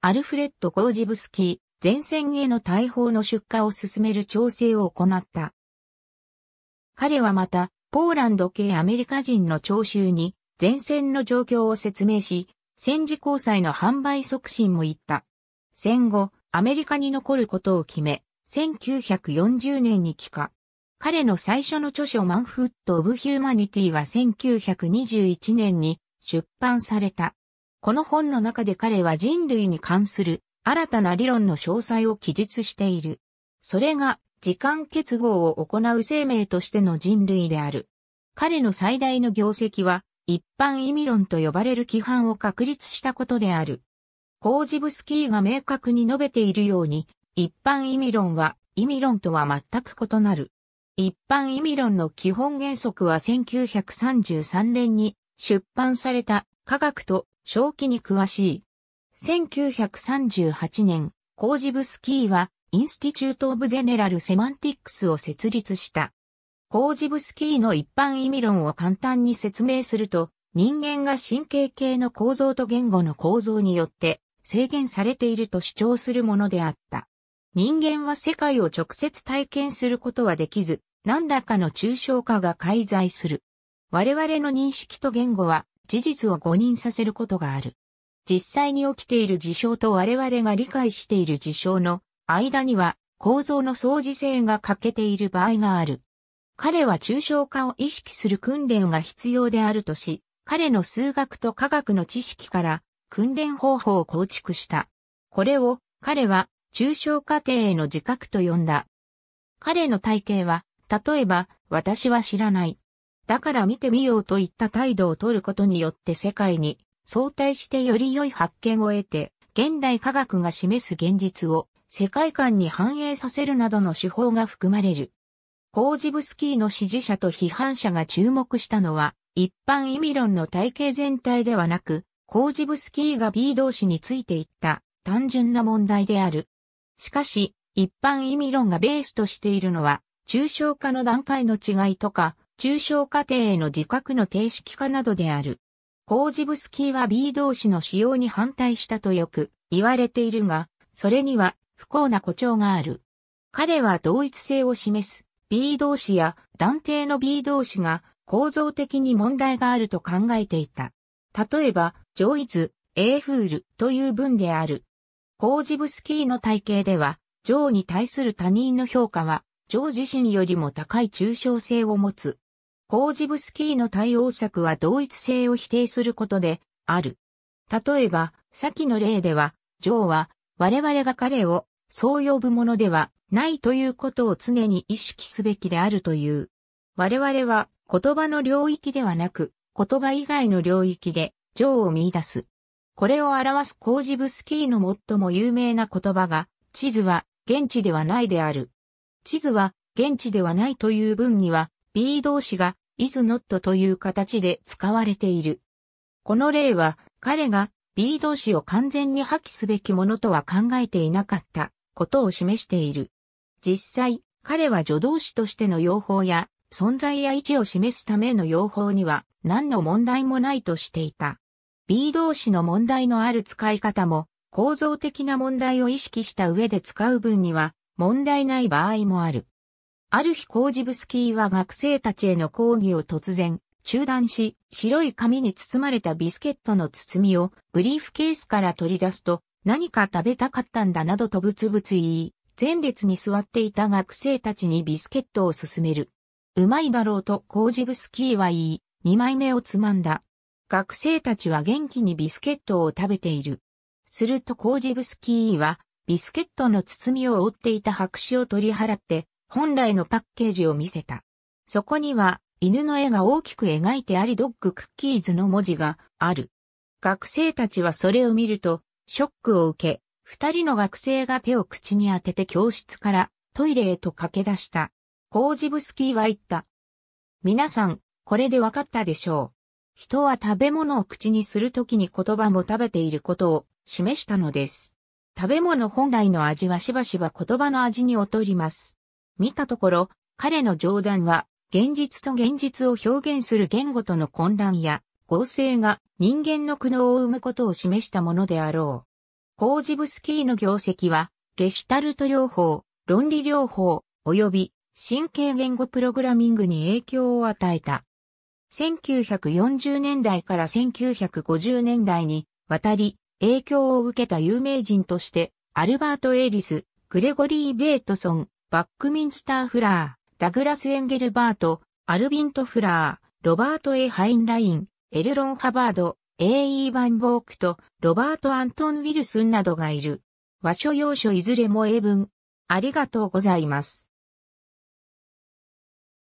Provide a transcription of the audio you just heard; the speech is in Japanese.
アルフレッド・コージブスキー、前線への大砲の出荷を進める調整を行った。彼はまた、ポーランド系アメリカ人の聴衆に前線の状況を説明し、戦時交際の販売促進も言った。戦後、アメリカに残ることを決め、1940年に帰化。彼の最初の著書マンフット・オブ・ヒューマニティは1921年に出版された。この本の中で彼は人類に関する新たな理論の詳細を記述している。それが時間結合を行う生命としての人類である。彼の最大の業績は一般意味論と呼ばれる規範を確立したことである。コージブスキーが明確に述べているように、一般意味論は意味論とは全く異なる。一般意味論の基本原則は1933年に出版された科学と正気に詳しい。1938年、コージブスキーは、インスティチュート・オブ・ゼネラル・セマンティックスを設立した。コージブスキーの一般意味論を簡単に説明すると、人間が神経系の構造と言語の構造によって制限されていると主張するものであった。人間は世界を直接体験することはできず、何らかの抽象化が介在する。我々の認識と言語は事実を誤認させることがある。実際に起きている事象と我々が理解している事象の間には構造の相似性が欠けている場合がある。彼は抽象化を意識する訓練が必要であるとし、彼の数学と科学の知識から訓練方法を構築した。これを彼は抽象過程への自覚と呼んだ。彼の体系は、例えば、私は知らない。だから見てみようといった態度をとることによって世界に相対してより良い発見を得て、現代科学が示す現実を世界観に反映させるなどの手法が含まれる。コージブスキーの支持者と批判者が注目したのは、一般意味論の体系全体ではなく、コージブスキーが B 動詞についていった単純な問題である。しかし、一般意味論がベースとしているのは、抽象化の段階の違いとか、中小過程への自覚の定式化などである。コージブスキーは B 動詞の使用に反対したとよく言われているが、それには不幸な誇張がある。彼は同一性を示す B 動詞や断定の B 動詞が構造的に問題があると考えていた。例えば、ジョズ、エ A フールという文である。コージブスキーの体系では、ジョーに対する他人の評価は、ジョー自身よりも高い抽象性を持つ。コージブスキーの対応策は同一性を否定することである。例えば、先の例では、ジョーは我々が彼をそう呼ぶものではないということを常に意識すべきであるという。我々は言葉の領域ではなく、言葉以外の領域で、ジョーを見出す。これを表すコージブスキーの最も有名な言葉が、地図は現地ではないである。地図は現地ではないという文には、B 動詞が is not という形で使われている。この例は彼が B 動詞を完全に破棄すべきものとは考えていなかったことを示している。実際、彼は助動詞としての用法や存在や位置を示すための用法には何の問題もないとしていた。B 動詞の問題のある使い方も構造的な問題を意識した上で使う分には問題ない場合もある。ある日コージブスキーは学生たちへの講義を突然中断し、白い紙に包まれたビスケットの包みをブリーフケースから取り出すと何か食べたかったんだなどとぶつぶつ言い、前列に座っていた学生たちにビスケットを勧める。うまいだろうとコージブスキーは言い、二枚目をつまんだ。学生たちは元気にビスケットを食べている。するとコージブスキーは、ビスケットの包みを覆っていた白紙を取り払って、本来のパッケージを見せた。そこには、犬の絵が大きく描いてありドッグクッキーズの文字がある。学生たちはそれを見ると、ショックを受け、二人の学生が手を口に当てて教室からトイレへと駆け出した。コージブスキーは言った。皆さん、これでわかったでしょう。人は食べ物を口にするときに言葉も食べていることを示したのです。食べ物本来の味はしばしば言葉の味に劣ります。見たところ、彼の冗談は、現実と現実を表現する言語との混乱や合成が人間の苦悩を生むことを示したものであろう。コージブスキーの業績は、ゲシュタルト療法、論理療法、及び神経言語プログラミングに影響を与えた。1940年代から1950年代に渡り影響を受けた有名人として、アルバート・エイリス、グレゴリー・ベートソン、バックミンスター・フラー、ダグラス・エンゲルバート、アルビント・フラー、ロバート・エハインライン、エルロン・ハバード、A.E. ァンボークとロバート・アントン・ウィルスンなどがいる。和書洋書いずれも英文。ありがとうございます。